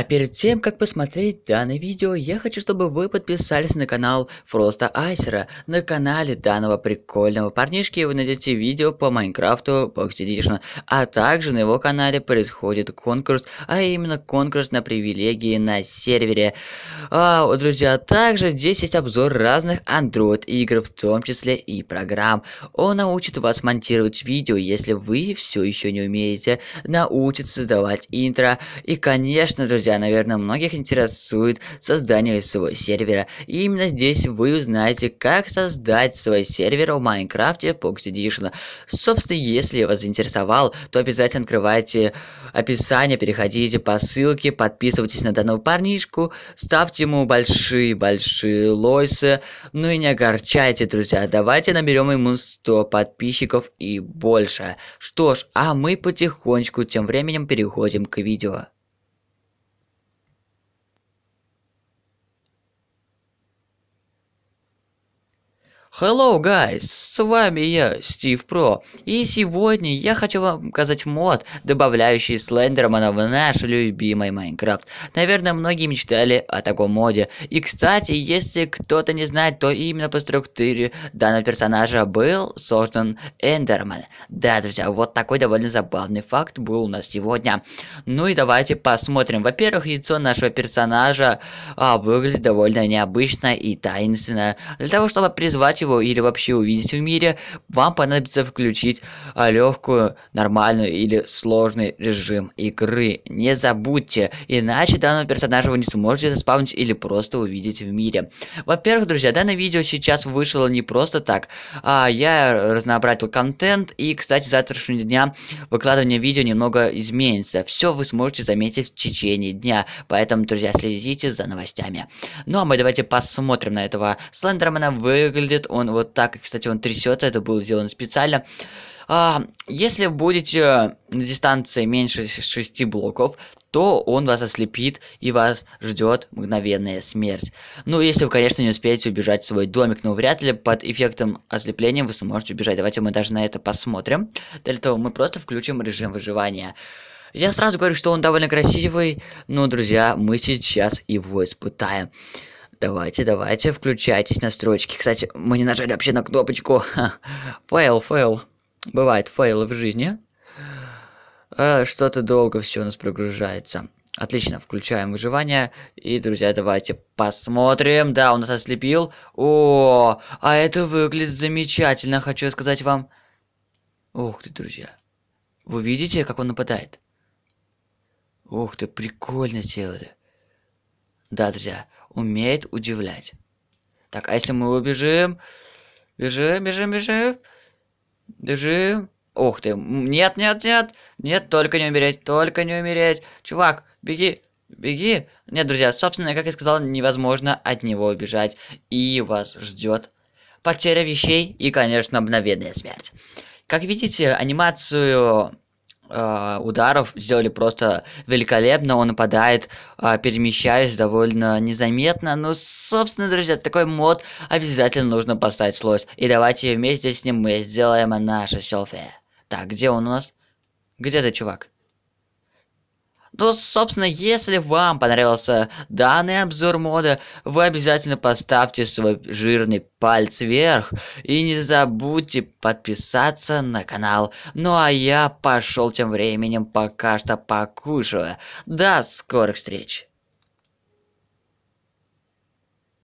А перед тем, как посмотреть данное видео, я хочу, чтобы вы подписались на канал Фроста Айсера. На канале данного прикольного парнишки вы найдете видео по Майнкрафту Box Edition, а также на его канале происходит конкурс, а именно конкурс на привилегии на сервере. А, друзья, также здесь есть обзор разных Android игр, в том числе и программ. Он научит вас монтировать видео, если вы все еще не умеете, научит создавать интро. И, конечно, друзья, Хотя, наверное, многих интересует создание своего сервера. И именно здесь вы узнаете, как создать свой сервер в Майнкрафте Pocket Edition. Собственно, если вас заинтересовал, то обязательно открывайте описание, переходите по ссылке, подписывайтесь на данного парнишку, ставьте ему большие-большие лойсы. Ну и не огорчайте, друзья, давайте наберем ему 100 подписчиков и больше. Что ж, а мы потихонечку тем временем переходим к видео. Hello guys, с вами я, Стив Про, и сегодня я хочу вам показать мод, добавляющий слендермана в наш любимый Майнкрафт. Наверное, многие мечтали о таком моде. И, кстати, если кто-то не знает, то именно по структуре данного персонажа был создан Эндерман. Да, друзья, вот такой довольно забавный факт был у нас сегодня. Ну и давайте посмотрим. Во-первых, яйцо нашего персонажа а, выглядит довольно необычно и таинственно. Для того, чтобы призвать узнать его или вообще увидеть в мире, вам понадобится включить а, легкую, нормальную или сложный режим игры. Не забудьте, иначе данного персонажа вы не сможете заспавнить или просто увидеть в мире. Во-первых, друзья, данное видео сейчас вышло не просто так. А я разнообразил контент, и, кстати, с завтрашнего дня выкладывание видео немного изменится. Все вы сможете заметить в течение дня, поэтому, друзья, следите за новостями. Ну а мы давайте посмотрим на этого слендермана Выглядит он вот так, кстати, он трясется, это было сделано специально. А, если будете на дистанции меньше 6 блоков, то он вас ослепит и вас ждет мгновенная смерть. Ну, если вы, конечно, не успеете убежать в свой домик, но вряд ли под эффектом ослепления вы сможете убежать. Давайте мы даже на это посмотрим. Для этого мы просто включим режим выживания. Я сразу говорю, что он довольно красивый, но, ну, друзья, мы сейчас его испытаем. Давайте, давайте, включайтесь настройки. Кстати, мы не нажали вообще на кнопочку. файл, файл. Бывает фейлы в жизни. Э, Что-то долго все у нас прогружается. Отлично, включаем выживание. И, друзья, давайте посмотрим. Да, он нас ослепил. О, а это выглядит замечательно, хочу сказать вам. Ух ты, друзья. Вы видите, как он нападает? Ух ты, прикольно сделали. Да, друзья, умеет удивлять. Так, а если мы убежим? Бежим, бежим, бежим. Бежим. Ух ты. Нет, нет, нет. Нет, только не умереть, только не умереть. Чувак, беги. Беги. Нет, друзья, собственно, как я сказал, невозможно от него убежать. И вас ждет потеря вещей и, конечно, мгновенная смерть. Как видите, анимацию Э, ударов сделали просто великолепно. Он нападает, а, перемещаясь довольно незаметно. Ну, собственно, друзья, такой мод обязательно нужно поставить слось. И давайте вместе с ним мы сделаем наше селфи. Так, где он у нас? Где ты, чувак? Ну, собственно, если вам понравился данный обзор мода, вы обязательно поставьте свой жирный палец вверх и не забудьте подписаться на канал. Ну а я пошел тем временем пока что покушаю. До скорых встреч!